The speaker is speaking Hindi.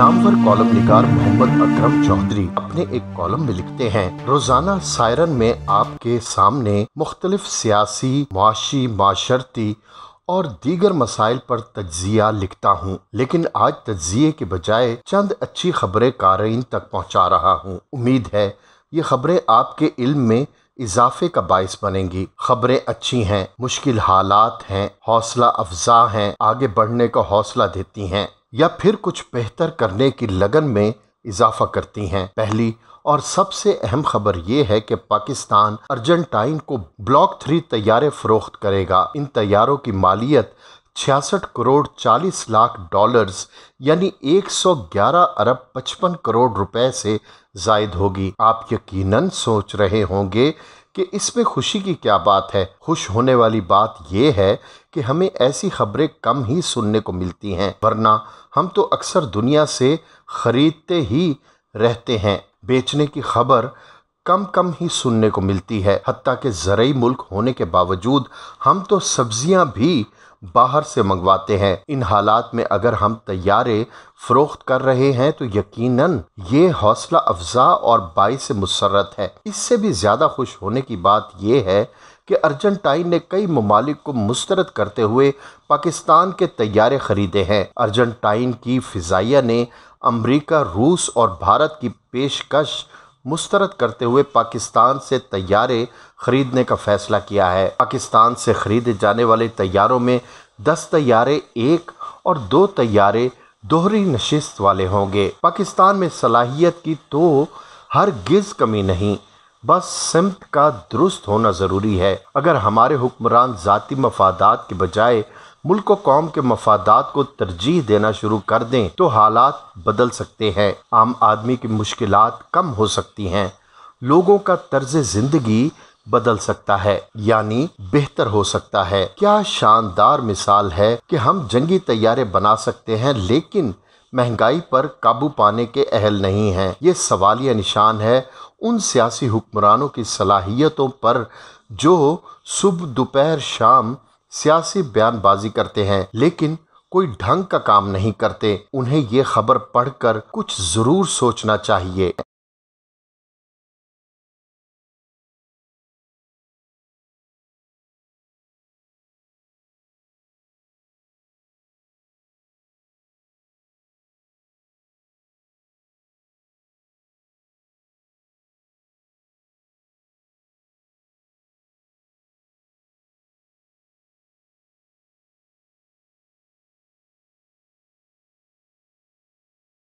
नामवर कॉलम निगार मोहम्मद अकरम चौधरी अपने एक कॉलम में लिखते हैं रोजाना सायरन में आपके सामने मुख्तलिफ सियासी मुआशी माशरती और दीगर मसाइल पर तजिया लिखता हूँ लेकिन आज तजिए के बजाय चंद अच्छी खबरें कारीन तक पहुँचा रहा हूँ उम्मीद है ये खबरें आपके इल्म में इजाफे का बायस बनेंगी खबरें अच्छी हैं मुश्किल हालात हैं हौसला अफजा हैं आगे बढ़ने का हौसला देती हैं या फिर कुछ बेहतर करने की लगन में इजाफा करती हैं पहली और सबसे अहम खबर यह है कि पाकिस्तान अर्जेंटाइन को ब्लॉक थ्री तैयारे फरोख्त करेगा इन तैयारों की मालियत छियासठ करोड़ चालीस लाख डॉलर्स यानी 111 अरब पचपन करोड़ रुपए से जायद होगी आप यकीनन सोच रहे होंगे कि इसमें खुशी की क्या बात है खुश होने वाली बात यह है कि हमें ऐसी खबरें कम ही सुनने को मिलती हैं वरना हम तो अक्सर दुनिया से ख़रीदते ही रहते हैं बेचने की खबर कम कम ही सुनने को मिलती है हती के ज़रूरी मुल्क होने के बावजूद हम तो सब्जियां भी बाहर से मंगवाते हैं इन हालात में अगर हम तैयारे फरोख्त कर रहे हैं तो यकीनन ये हौसला अफजा और बायस मसरत है इससे भी ज़्यादा खुश होने की बात यह है कि अर्जेंटाइन ने कई ममालिक को मुस्तरद करते हुए पाकिस्तान के तैयारे ख़रीदे हैं अर्जेंटाइन की फ़िज़ाइया ने अमरीका रूस और भारत की पेशकश मुस्तरद करते हुए पाकिस्तान से तैयारे खरीदने का फैसला किया है पाकिस्तान से खरीदे जाने वाले तैयारों में दस तैयारे एक और दो तैयारे दोहरी नशिस्त वाले होंगे पाकिस्तान में सलाहियत की तो हर गिज कमी नहीं बस सिमत का दुरुस्त होना ज़रूरी है अगर हमारे हुक्मरान ज़ाती मफादात के बजाय मुल्क व कौम के मफादात को तरजीह देना शुरू कर दें तो हालात बदल सकते हैं आम आदमी की मुश्किल कम हो सकती हैं लोगों का तर्ज ज़िंदगी बदल सकता है यानी बेहतर हो सकता है क्या शानदार मिसाल है कि हम जंगी तैयारे बना सकते हैं लेकिन महंगाई पर काबू पाने के अहल नहीं हैं ये सवालिया निशान है उन सियासी हुक्मरानों की सलाहियतों पर जो सुबह दोपहर शाम सियासी बयानबाजी करते हैं लेकिन कोई ढंग का काम नहीं करते उन्हें ये खबर पढ़कर कुछ जरूर सोचना चाहिए